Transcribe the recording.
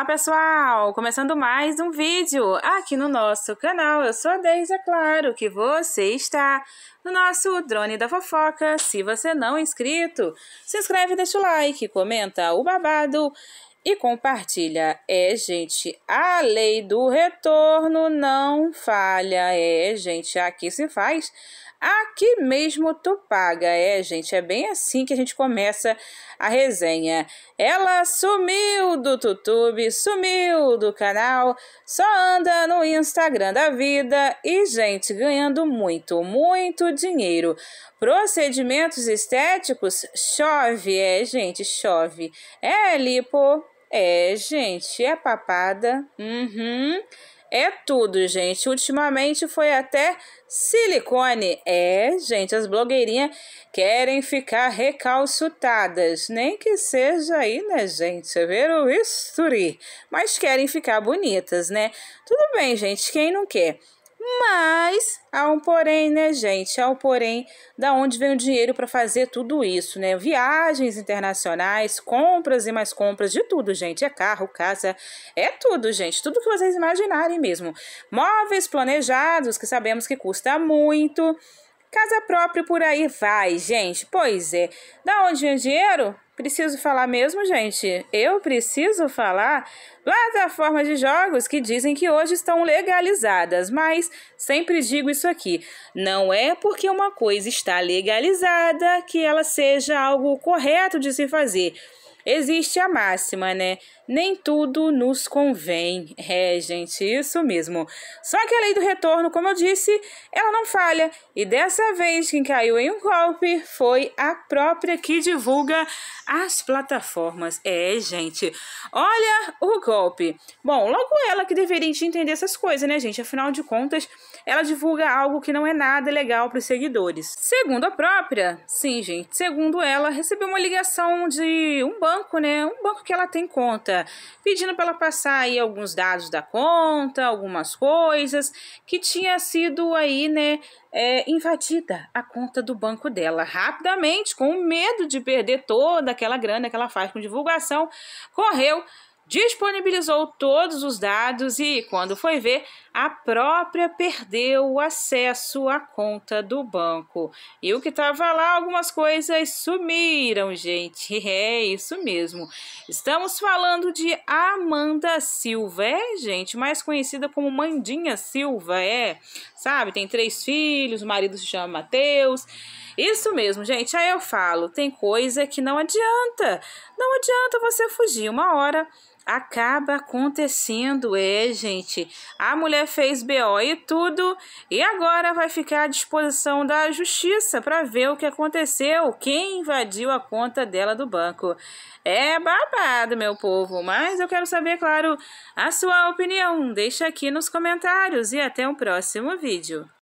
Olá pessoal, começando mais um vídeo aqui no nosso canal, eu sou a Deise, é claro que você está no nosso Drone da Fofoca, se você não é inscrito, se inscreve, deixa o like, comenta o babado e compartilha. É, gente, a lei do retorno não falha. É, gente, aqui se faz, aqui mesmo tu paga. É, gente, é bem assim que a gente começa a resenha. Ela sumiu do YouTube, sumiu do canal, só anda no Instagram da vida e, gente, ganhando muito, muito dinheiro. Procedimentos estéticos, chove, é, gente, chove. É lipo, é, gente, é papada. Uhum. É tudo, gente. Ultimamente foi até silicone. É, gente, as blogueirinhas querem ficar recalcutadas. Nem que seja aí, né, gente? Ver o bisturi. Mas querem ficar bonitas, né? Tudo bem, gente. Quem não quer? Mas há um porém, né, gente? Há um porém da onde vem o dinheiro para fazer tudo isso, né? Viagens internacionais, compras e mais compras, de tudo, gente. É carro, casa, é tudo, gente. Tudo que vocês imaginarem mesmo. Móveis planejados, que sabemos que custa muito. Casa própria por aí vai, gente. Pois é. Da onde vem o dinheiro? Preciso falar mesmo, gente? Eu preciso falar? Plataformas de jogos que dizem que hoje estão legalizadas, mas sempre digo isso aqui: não é porque uma coisa está legalizada que ela seja algo correto de se fazer. Existe a máxima, né? nem tudo nos convém. É, gente, isso mesmo. Só que a lei do retorno, como eu disse, ela não falha. E dessa vez, quem caiu em um golpe foi a própria que divulga as plataformas. É, gente, olha o golpe. Bom, logo ela que deveria entender essas coisas, né, gente? Afinal de contas, ela divulga algo que não é nada legal para os seguidores. Segundo a própria, sim, gente, segundo ela, recebeu uma ligação de um banco, né? Um banco que ela tem conta pedindo para ela passar aí alguns dados da conta, algumas coisas, que tinha sido aí, né, é, invadida a conta do banco dela rapidamente, com medo de perder toda aquela grana que ela faz com divulgação, correu disponibilizou todos os dados e, quando foi ver, a própria perdeu o acesso à conta do banco. E o que estava lá, algumas coisas sumiram, gente. É isso mesmo. Estamos falando de Amanda Silva, é, gente, mais conhecida como Mandinha Silva, é. Sabe, tem três filhos, o marido se chama Mateus. Isso mesmo, gente. Aí eu falo, tem coisa que não adianta. Não adianta você fugir uma hora acaba acontecendo, é, gente. A mulher fez BO e tudo, e agora vai ficar à disposição da justiça para ver o que aconteceu, quem invadiu a conta dela do banco. É babado, meu povo, mas eu quero saber, claro, a sua opinião. Deixa aqui nos comentários e até o um próximo vídeo.